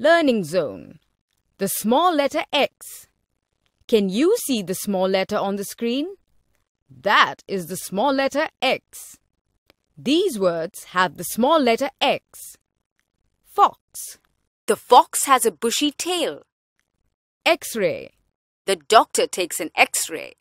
Learning Zone. The small letter X. Can you see the small letter on the screen? That is the small letter X. These words have the small letter X. Fox. The fox has a bushy tail. X-ray. The doctor takes an X-ray.